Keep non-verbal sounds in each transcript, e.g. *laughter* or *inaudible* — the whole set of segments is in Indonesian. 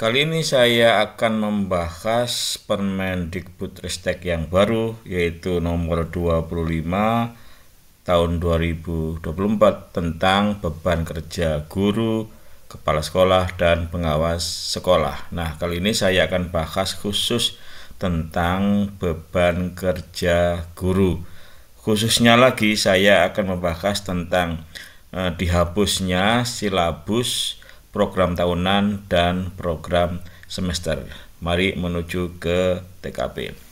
Kali ini saya akan membahas Permendikbudristek yang baru yaitu nomor 25 tahun 2024 tentang beban kerja guru, kepala sekolah dan pengawas sekolah. Nah, kali ini saya akan bahas khusus tentang beban kerja guru. Khususnya lagi saya akan membahas tentang eh, dihapusnya silabus program tahunan, dan program semester. Mari menuju ke TKP.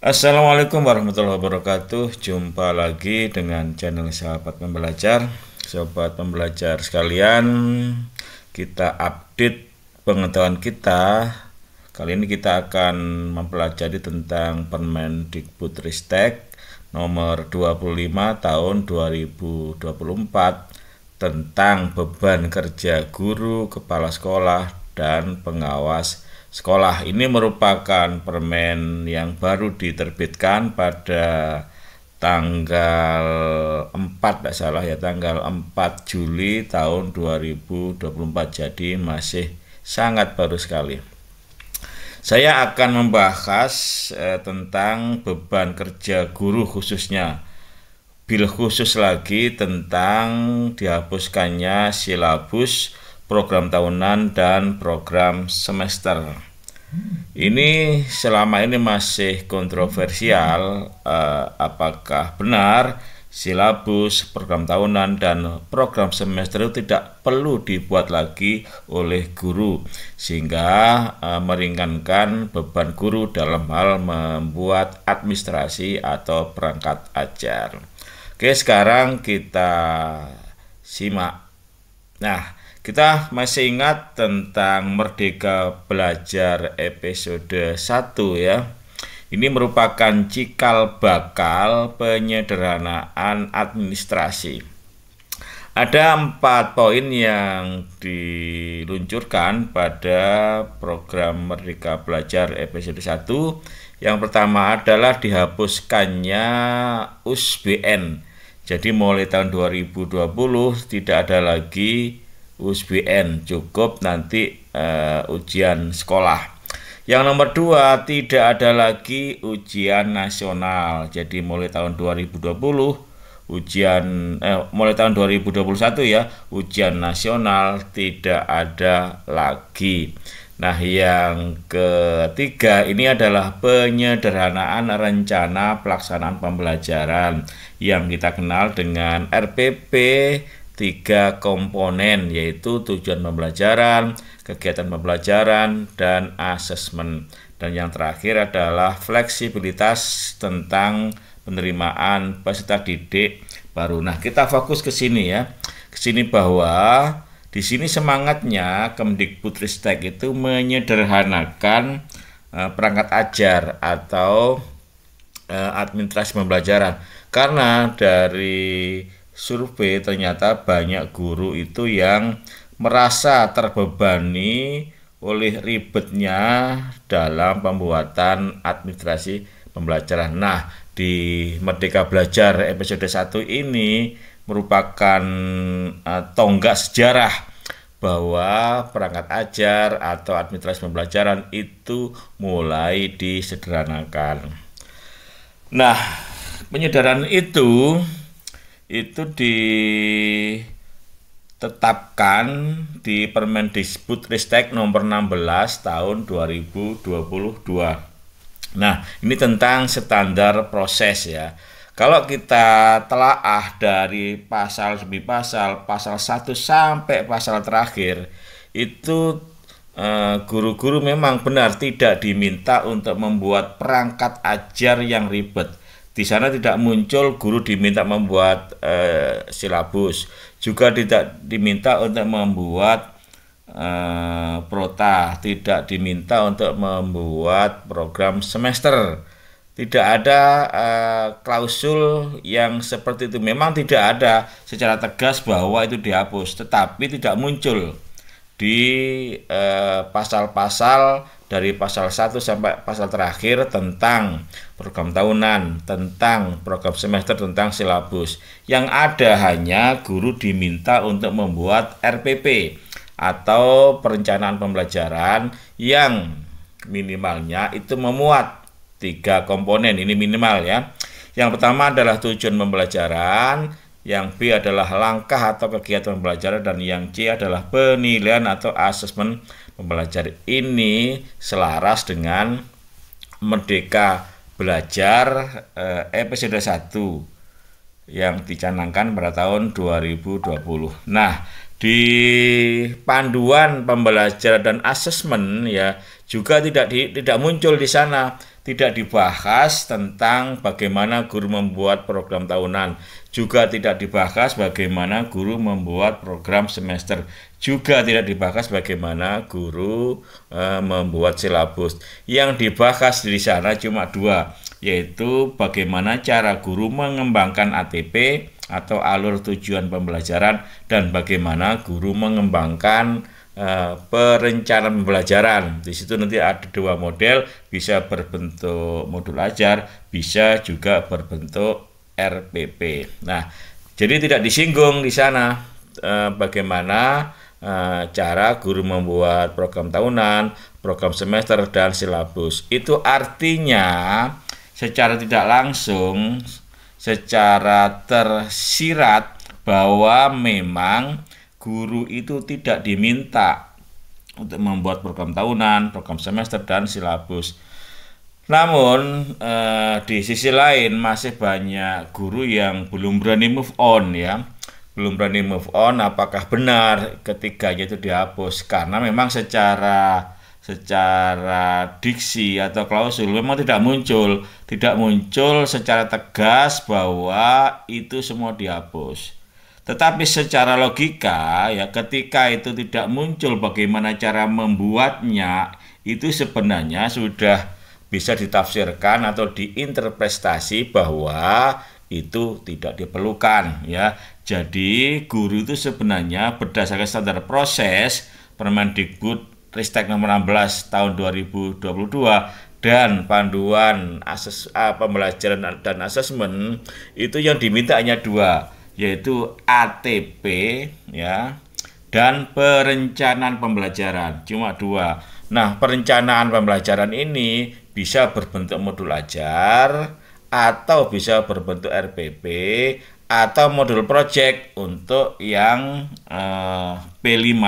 Assalamualaikum warahmatullahi wabarakatuh Jumpa lagi dengan channel sahabat pembelajar sahabat pembelajar sekalian Kita update pengetahuan kita Kali ini kita akan mempelajari tentang Permen Dikbudristek Nomor 25 tahun 2024 Tentang beban kerja guru, kepala sekolah, dan pengawas sekolah. Ini merupakan permen yang baru diterbitkan pada tanggal 4 tidak salah ya tanggal 4 Juli tahun 2024 jadi masih sangat baru sekali. Saya akan membahas eh, tentang beban kerja guru khususnya bil khusus lagi tentang dihapuskannya silabus program tahunan, dan program semester. Ini selama ini masih kontroversial eh, apakah benar silabus, program tahunan, dan program semester itu tidak perlu dibuat lagi oleh guru sehingga eh, meringankan beban guru dalam hal membuat administrasi atau perangkat ajar. Oke, sekarang kita simak. Nah, kita masih ingat tentang Merdeka Belajar episode 1 ya. Ini merupakan cikal bakal penyederhanaan administrasi. Ada empat poin yang diluncurkan pada program Merdeka Belajar episode 1. Yang pertama adalah dihapuskannya USBN. Jadi mulai tahun 2020 tidak ada lagi USBN cukup nanti uh, ujian sekolah. Yang nomor dua tidak ada lagi ujian nasional. Jadi mulai tahun 2020 ujian eh, mulai tahun 2021 ya ujian nasional tidak ada lagi. Nah, yang ketiga ini adalah penyederhanaan rencana pelaksanaan pembelajaran yang kita kenal dengan RPP tiga komponen yaitu tujuan pembelajaran, kegiatan pembelajaran, dan asesmen. Dan yang terakhir adalah fleksibilitas tentang penerimaan peserta didik baru. Nah, kita fokus ke sini ya. Ke sini bahwa di sini semangatnya Kemdikbudristek itu menyederhanakan eh, perangkat ajar atau eh, administrasi pembelajaran karena dari survei ternyata banyak guru itu yang merasa terbebani oleh ribetnya dalam pembuatan administrasi pembelajaran. Nah, di Merdeka Belajar episode 1 ini merupakan eh, tonggak sejarah bahwa perangkat ajar atau administrasi pembelajaran itu mulai disederhanakan. Nah, penyederhanaan itu itu ditetapkan di Permendikbud Ristek nomor 16 tahun 2022. Nah, ini tentang standar proses ya. Kalau kita telaah dari pasal demi pasal, pasal 1 sampai pasal terakhir, itu eh, guru-guru memang benar tidak diminta untuk membuat perangkat ajar yang ribet di sana tidak muncul guru diminta membuat e, silabus, juga tidak diminta untuk membuat e, eh, prota, tidak diminta untuk membuat program semester. Tidak ada e, klausul yang seperti itu. Memang tidak ada secara tegas bahwa itu dihapus, tetapi tidak muncul di pasal-pasal eh, pasal -pasal dari pasal 1 sampai pasal terakhir tentang program tahunan, tentang program semester, tentang silabus. Yang ada hanya guru diminta untuk membuat RPP atau perencanaan pembelajaran yang minimalnya itu memuat tiga komponen ini minimal ya. Yang pertama adalah tujuan pembelajaran, yang B adalah langkah atau kegiatan pembelajaran dan yang C adalah penilaian atau asesmen pembelajar ini selaras dengan Merdeka Belajar eh, episode 1 yang dicanangkan pada tahun 2020. Nah, di panduan pembelajaran dan asesmen ya juga tidak di, tidak muncul di sana tidak dibahas tentang bagaimana guru membuat program tahunan juga tidak dibahas bagaimana guru membuat program semester juga tidak dibahas bagaimana guru e, membuat silabus yang dibahas di sana cuma dua yaitu bagaimana cara guru mengembangkan ATP atau alur tujuan pembelajaran dan bagaimana guru mengembangkan uh, perencanaan pembelajaran. Di situ nanti ada dua model, bisa berbentuk modul ajar, bisa juga berbentuk RPP. Nah, jadi tidak disinggung di sana uh, bagaimana uh, cara guru membuat program tahunan, program semester dan silabus. Itu artinya secara tidak langsung secara tersirat bahwa memang guru itu tidak diminta untuk membuat program tahunan, program semester dan silabus. Namun eh, di sisi lain masih banyak guru yang belum berani move on ya. Belum berani move on apakah benar ketiganya itu dihapus karena memang secara secara diksi atau klausul memang tidak muncul, tidak muncul secara tegas bahwa itu semua dihapus. Tetapi secara logika ya ketika itu tidak muncul bagaimana cara membuatnya itu sebenarnya sudah bisa ditafsirkan atau diinterpretasi bahwa itu tidak diperlukan ya. Jadi guru itu sebenarnya berdasarkan standar proses Permendikbud Ristek nomor 16 tahun 2022 dan panduan ases, uh, pembelajaran dan asesmen itu yang diminta hanya dua yaitu ATP ya dan perencanaan pembelajaran cuma dua nah perencanaan pembelajaran ini bisa berbentuk modul ajar atau bisa berbentuk RPP atau modul project untuk yang uh, eh, P5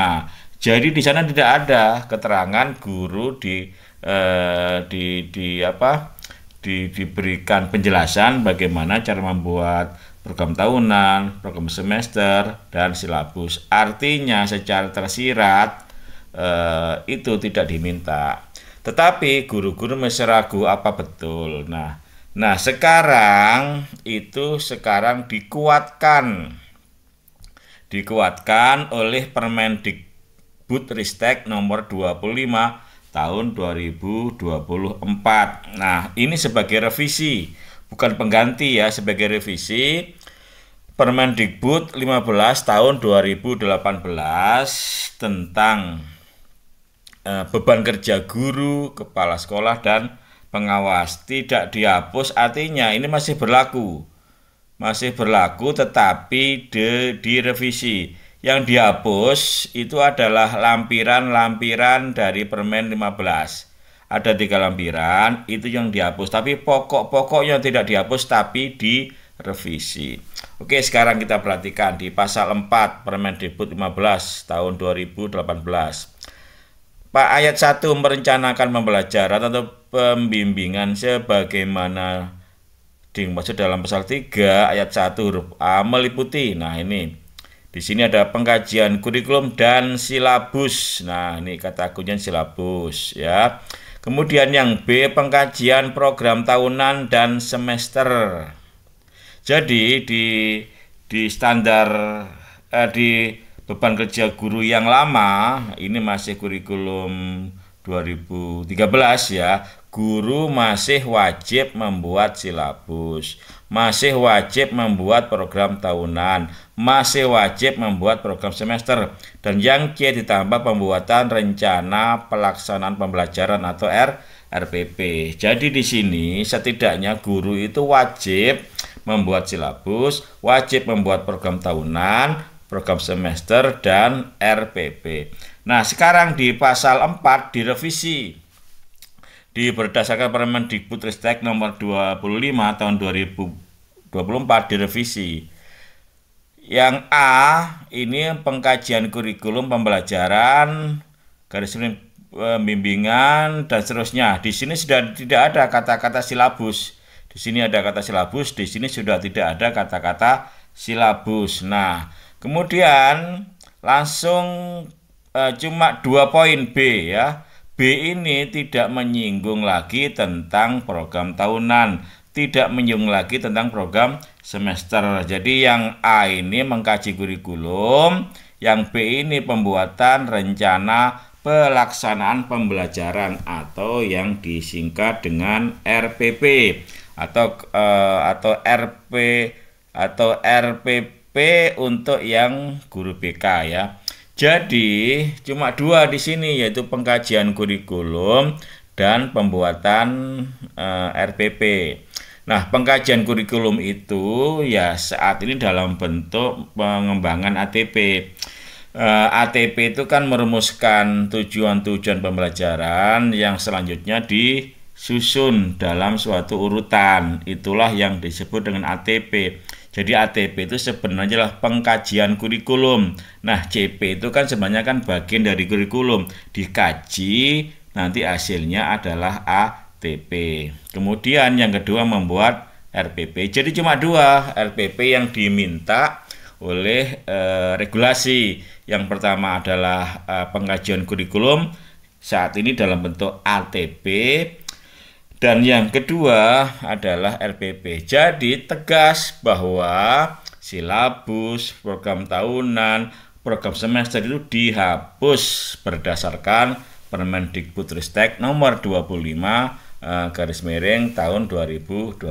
jadi di sana tidak ada keterangan guru di eh, di di apa di, diberikan penjelasan bagaimana cara membuat program tahunan, program semester dan silabus. Artinya secara tersirat eh, itu tidak diminta. Tetapi guru-guru masih ragu apa betul. Nah, nah sekarang itu sekarang dikuatkan dikuatkan oleh Permendikbud Ristek nomor 25 tahun 2024. Nah, ini sebagai revisi, bukan pengganti ya, sebagai revisi Permendikbud 15 tahun 2018 tentang eh, beban kerja guru, kepala sekolah dan pengawas tidak dihapus artinya ini masih berlaku masih berlaku tetapi di direvisi yang dihapus itu adalah lampiran-lampiran dari permen 15. Ada tiga lampiran, itu yang dihapus. Tapi pokok pokoknya tidak dihapus tapi direvisi. Oke, sekarang kita perhatikan di pasal 4 Permen Dikbud 15 tahun 2018. Pak ayat 1 merencanakan pembelajaran atau pembimbingan sebagaimana dimaksud dalam pasal 3 ayat 1 huruf A meliputi. Nah, ini di sini ada pengkajian kurikulum dan silabus. Nah, ini kata kuncian silabus ya. Kemudian yang B pengkajian program tahunan dan semester. Jadi di di standar eh, di beban kerja guru yang lama ini masih kurikulum 2013 ya, guru masih wajib membuat silabus masih wajib membuat program tahunan, masih wajib membuat program semester, dan yang C ditambah pembuatan rencana pelaksanaan pembelajaran atau R RPP. Jadi di sini setidaknya guru itu wajib membuat silabus, wajib membuat program tahunan, program semester dan RPP. Nah, sekarang di pasal 4 direvisi di berdasarkan Permendikbud Ristek nomor 25 tahun 2024 direvisi. Yang A ini pengkajian kurikulum pembelajaran garis pembimbingan dan seterusnya. Di sini sudah tidak ada kata-kata silabus. Di sini ada kata silabus, di sini sudah tidak ada kata-kata silabus. Nah, kemudian langsung e, cuma dua poin B ya B ini tidak menyinggung lagi tentang program tahunan, tidak menyinggung lagi tentang program semester. Jadi yang A ini mengkaji kurikulum, yang B ini pembuatan rencana pelaksanaan pembelajaran atau yang disingkat dengan RPP atau eh, atau RP atau RPP untuk yang guru BK ya. Jadi cuma dua di sini yaitu pengkajian kurikulum dan pembuatan uh, eh, RPP. Nah, pengkajian kurikulum itu ya saat ini dalam bentuk pengembangan ATP. Uh, eh, ATP itu kan merumuskan tujuan-tujuan pembelajaran yang selanjutnya disusun dalam suatu urutan. Itulah yang disebut dengan ATP. Jadi ATP itu sebenarnya adalah pengkajian kurikulum. Nah, CP itu kan sebenarnya kan bagian dari kurikulum. Dikaji, nanti hasilnya adalah ATP. Kemudian yang kedua membuat RPP. Jadi cuma dua RPP yang diminta oleh e, regulasi. Yang pertama adalah e, pengkajian kurikulum saat ini dalam bentuk ATP dan yang kedua adalah RPP. Jadi tegas bahwa silabus, program tahunan, program semester itu dihapus berdasarkan Permendikbudristek nomor 25 eh, garis miring tahun 2024.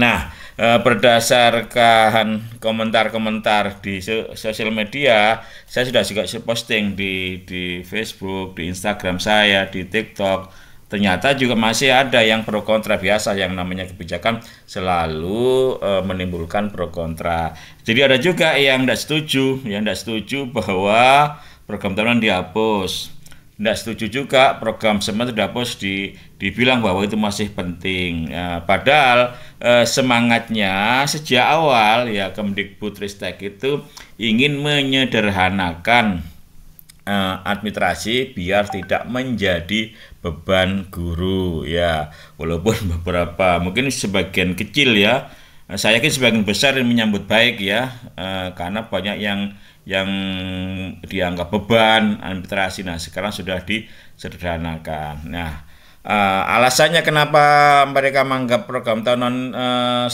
Nah, eh, berdasarkan komentar-komentar di sosial media, saya sudah juga posting di di Facebook, di Instagram saya, di TikTok, ternyata juga masih ada yang pro kontra biasa yang namanya kebijakan selalu e, menimbulkan pro kontra. Jadi ada juga yang tidak setuju, yang tidak setuju bahwa program tahunan dihapus. Tidak setuju juga program semester dihapus di dibilang bahwa itu masih penting. E, padahal e, semangatnya sejak awal ya Kemdikbudristek itu ingin menyederhanakan administrasi biar tidak menjadi beban guru ya walaupun *laughs* beberapa mungkin sebagian kecil ya saya yakin sebagian besar menyambut baik ya eh, karena banyak yang yang dianggap beban administrasi nah sekarang sudah disederhanakan nah Uh, alasannya kenapa mereka menganggap program tahunan uh,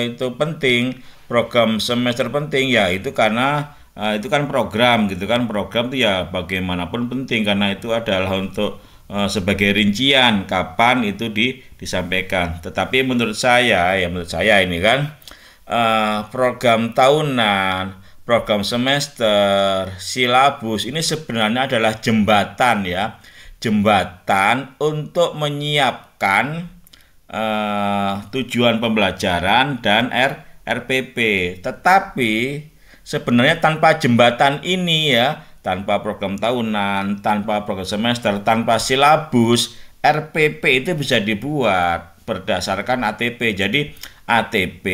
itu penting, program semester penting ya itu karena uh, itu kan program gitu kan program itu ya bagaimanapun penting karena itu adalah untuk Eh, sebagai rincian kapan itu di, disampaikan. Tetapi menurut saya, ya menurut saya ini kan eh, program tahunan, program semester, silabus ini sebenarnya adalah jembatan ya, jembatan untuk menyiapkan uh, tujuan pembelajaran dan R, RPP. Tetapi sebenarnya tanpa jembatan ini ya tanpa program tahunan, tanpa program semester, tanpa silabus, RPP itu bisa dibuat berdasarkan ATP. Jadi ATP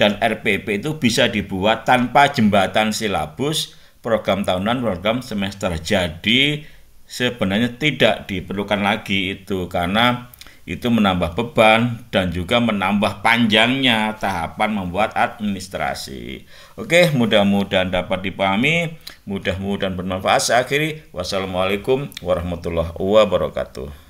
dan RPP itu bisa dibuat tanpa jembatan silabus, program tahunan, program semester. Jadi sebenarnya tidak diperlukan lagi itu karena itu menambah beban dan juga menambah panjangnya tahapan membuat administrasi. Oke, mudah-mudahan dapat dipahami mudah-mudahan bermanfaat. Saya akhiri, wassalamualaikum warahmatullahi wabarakatuh.